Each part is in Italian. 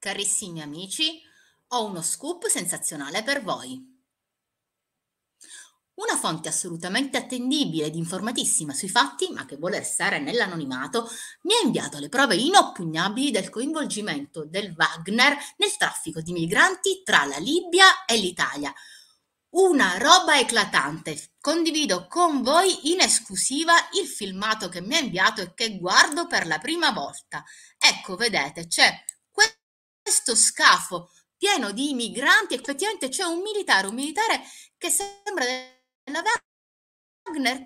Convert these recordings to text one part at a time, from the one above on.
Carissimi amici, ho uno scoop sensazionale per voi. Una fonte assolutamente attendibile ed informatissima sui fatti, ma che vuole restare nell'anonimato, mi ha inviato le prove inoppugnabili del coinvolgimento del Wagner nel traffico di migranti tra la Libia e l'Italia. Una roba eclatante. Condivido con voi in esclusiva il filmato che mi ha inviato e che guardo per la prima volta. Ecco, vedete, c'è questo scafo pieno di migranti, effettivamente c'è un militare, un militare che sembra della Wagner,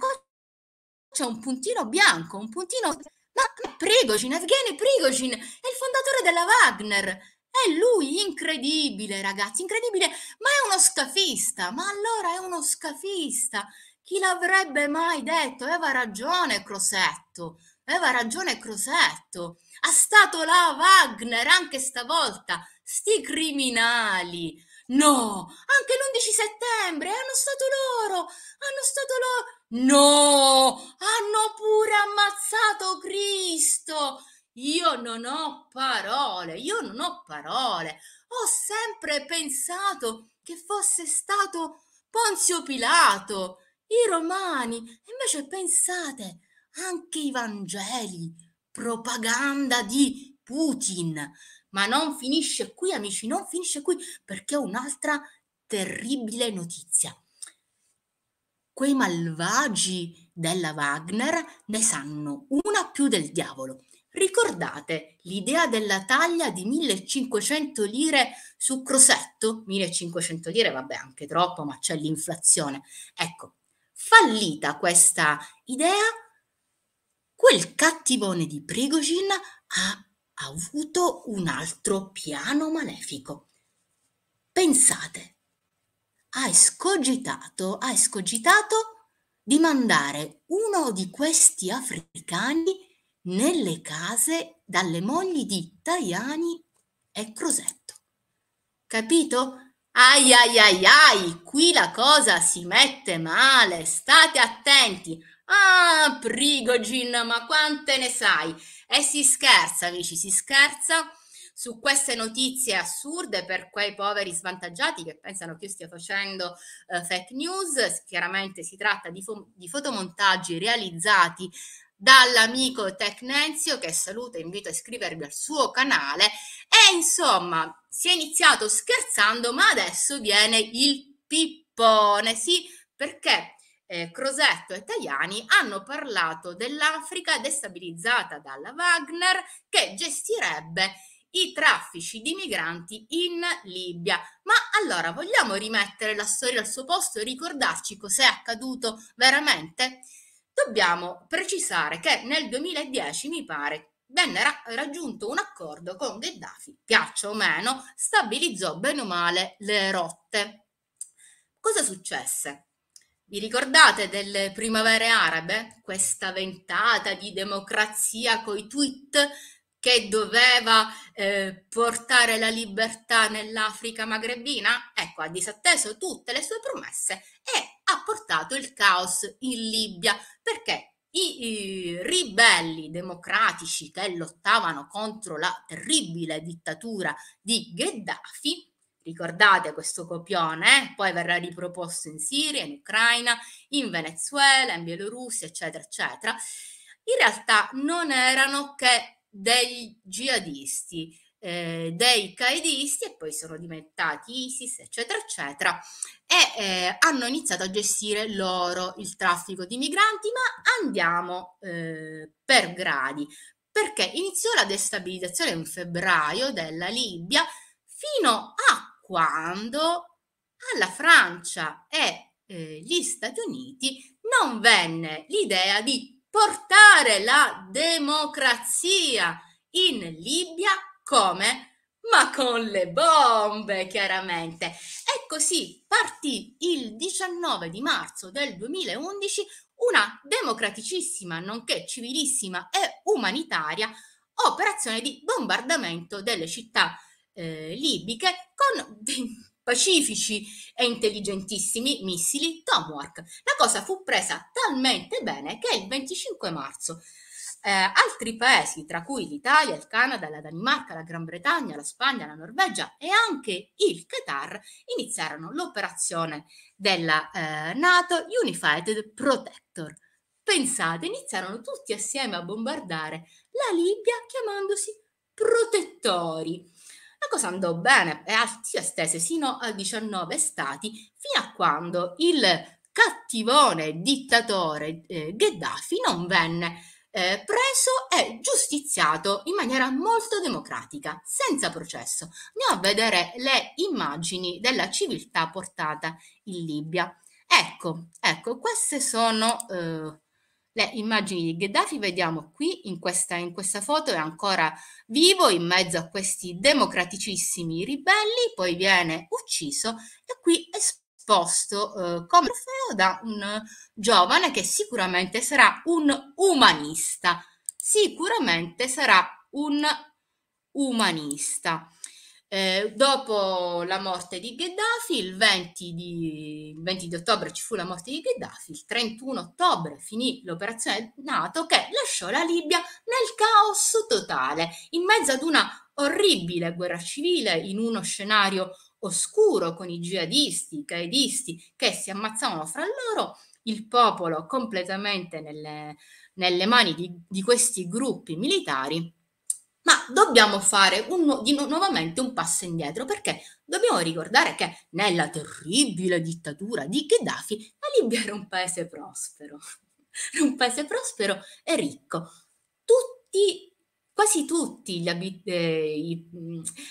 c'è un puntino bianco, un puntino... Ma Prigogine, Evgeny Prigogine, è il fondatore della Wagner, è lui, incredibile ragazzi, incredibile, ma è uno scafista, ma allora è uno scafista, chi l'avrebbe mai detto? Aveva ragione Crosetto, aveva ragione Crosetto, ha stato là Wagner anche stavolta, sti criminali. No, anche l'11 settembre hanno stato loro, hanno stato loro. No, hanno pure ammazzato Cristo. Io non ho parole, io non ho parole. Ho sempre pensato che fosse stato Ponzio Pilato, i romani. Invece pensate, anche i Vangeli, propaganda di Putin. Ma non finisce qui, amici, non finisce qui, perché ho un'altra terribile notizia. Quei malvagi della Wagner ne sanno una più del diavolo. Ricordate l'idea della taglia di 1500 lire su Crosetto? 1500 lire, vabbè, anche troppo, ma c'è l'inflazione. Ecco, fallita questa idea, quel cattivone di Prigogine ha avuto un altro piano malefico. Pensate, ha escogitato, ha escogitato di mandare uno di questi africani nelle case dalle mogli di Tajani e Crosetto. Capito? Ai ai ai ai, qui la cosa si mette male, state attenti. Ah, Prigogine, ma quante ne sai? E si scherza, amici, si scherza su queste notizie assurde per quei poveri svantaggiati che pensano che io stia facendo eh, fake news. Chiaramente si tratta di, fo- di fotomontaggi realizzati dall'amico Tecnenzio che saluta e invito a iscrivervi al suo canale e insomma si è iniziato scherzando ma adesso viene il pippone sì perché eh, Crosetto e Tajani hanno parlato dell'Africa destabilizzata dalla Wagner che gestirebbe i traffici di migranti in Libia. Ma allora vogliamo rimettere la storia al suo posto e ricordarci cos'è accaduto veramente? Dobbiamo precisare che nel 2010, mi pare, venne ra- raggiunto un accordo con Gheddafi, piaccia o meno, stabilizzò bene o male le rotte. Cosa successe? Vi ricordate delle primavere arabe? Questa ventata di democrazia coi tweet che doveva eh, portare la libertà nell'Africa magrebina? Ecco, ha disatteso tutte le sue promesse e ha portato il caos in Libia perché i, i ribelli democratici che lottavano contro la terribile dittatura di Gheddafi Ricordate questo copione, eh? poi verrà riproposto in Siria, in Ucraina, in Venezuela, in Bielorussia, eccetera, eccetera. In realtà non erano che dei jihadisti, eh, dei qaedisti e poi sono diventati ISIS, eccetera, eccetera, e eh, hanno iniziato a gestire loro il traffico di migranti, ma andiamo eh, per gradi, perché iniziò la destabilizzazione in febbraio della Libia fino a quando alla Francia e eh, gli Stati Uniti non venne l'idea di portare la democrazia in Libia come? Ma con le bombe, chiaramente. E così partì il 19 di marzo del 2011 una democraticissima, nonché civilissima e umanitaria operazione di bombardamento delle città eh, libiche con pacifici e intelligentissimi missili Tomahawk. La cosa fu presa talmente bene che il 25 marzo eh, altri paesi, tra cui l'Italia, il Canada, la Danimarca, la Gran Bretagna, la Spagna, la Norvegia e anche il Qatar, iniziarono l'operazione della eh, NATO Unified Protector. Pensate, iniziarono tutti assieme a bombardare la Libia chiamandosi protettori. La cosa andò bene e si estese sino a 19 stati, fino a quando il cattivone dittatore eh, Gheddafi non venne eh, preso e giustiziato in maniera molto democratica, senza processo. Andiamo a vedere le immagini della civiltà portata in Libia. Ecco, ecco, queste sono eh, le immagini di Gheddafi vediamo qui in questa, in questa, foto è ancora vivo in mezzo a questi democraticissimi ribelli, poi viene ucciso e qui esposto eh, come trofeo da un giovane che sicuramente sarà un umanista, sicuramente sarà un umanista. Eh, dopo la morte di Gheddafi, il 20 di, il 20 di, ottobre ci fu la morte di Gheddafi, il 31 ottobre finì l'operazione NATO che lasciò la Libia nel caos totale, in mezzo ad una orribile guerra civile, in uno scenario oscuro con i jihadisti, i caedisti che si ammazzavano fra loro, il popolo completamente nelle, nelle mani di, di questi gruppi militari ma dobbiamo fare un nu- nu- nuovamente un passo indietro perché dobbiamo ricordare che nella terribile dittatura di Gheddafi la Libia era un paese prospero, era un paese prospero e ricco. Tutti quasi tutti gli, abit- eh, i,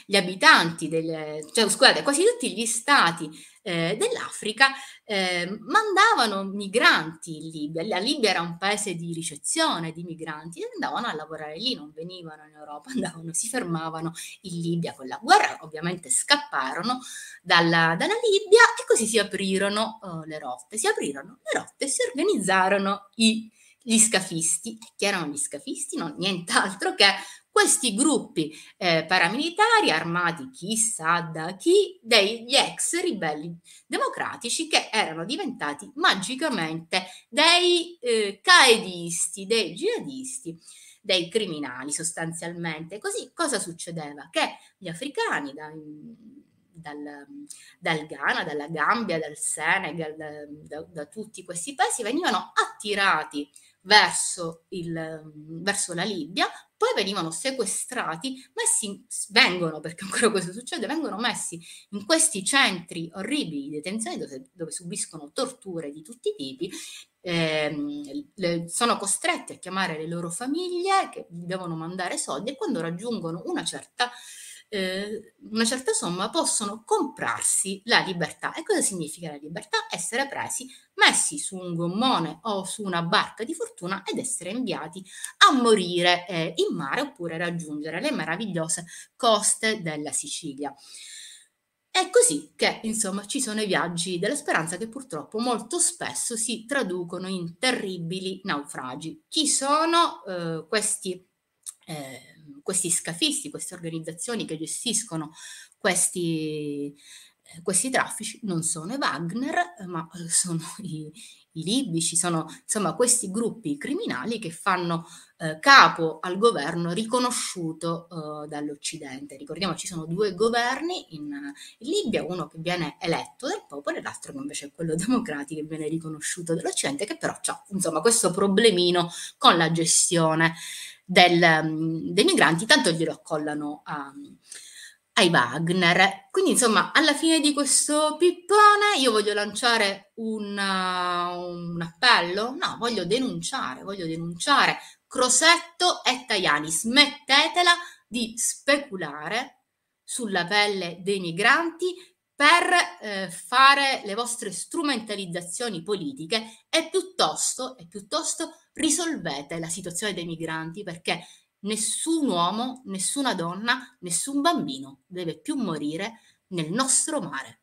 gli abitanti, del, cioè, scusate, quasi tutti gli stati eh, dell'Africa eh, mandavano migranti in Libia. La Libia era un paese di ricezione di migranti e andavano a lavorare lì, non venivano in Europa, andavano, si fermavano in Libia con la guerra, ovviamente scapparono dalla, dalla Libia e così si aprirono eh, le rotte, si aprirono le rotte e si organizzarono i gli scafisti, eh, che erano gli scafisti? Non nient'altro che questi gruppi eh, paramilitari armati chissà da chi degli ex ribelli democratici che erano diventati magicamente dei eh, caedisti, dei jihadisti, dei criminali sostanzialmente. Così cosa succedeva? Che gli africani da, dal, dal, Ghana, dalla Gambia, dal Senegal, da, da, da tutti questi paesi, venivano attirati verso, il, verso, la Libia, poi venivano sequestrati, messi, vengono, perché ancora questo succede, vengono messi in questi centri orribili di detenzione dove, dove subiscono torture di tutti i tipi, eh, le, sono costretti a chiamare le loro famiglie che devono mandare soldi e quando raggiungono una certa eh, una certa somma possono comprarsi la libertà. E cosa significa la libertà? Essere presi, messi su un gommone o su una barca di fortuna ed essere inviati a morire eh, in mare oppure raggiungere le meravigliose coste della Sicilia. È così che, insomma, ci sono i viaggi della speranza che purtroppo molto spesso si traducono in terribili naufragi. Chi sono eh, questi Ehm, questi scafisti, queste organizzazioni che gestiscono questi, eh, questi traffici, non sono i Wagner, ma eh, sono i, i libici, sono insomma questi gruppi criminali che fanno eh, capo al governo riconosciuto eh, dall'Occidente. Ricordiamoci, sono due governi in, in, Libia, uno che viene eletto dal popolo e l'altro che invece è quello democratico che viene riconosciuto dall'Occidente, che però ha insomma questo problemino con la gestione del, mm, dei migranti, tanto glielo accollano a, ai Wagner. Quindi insomma, alla fine di questo pippone io voglio lanciare un, uh, un appello, no, voglio denunciare, voglio denunciare Crosetto e Tajani, smettetela di speculare sulla pelle dei migranti per eh, fare le vostre strumentalizzazioni politiche e piuttosto, e piuttosto risolvete la situazione dei migranti perché nessun uomo, nessuna donna, nessun bambino deve più morire nel nostro mare.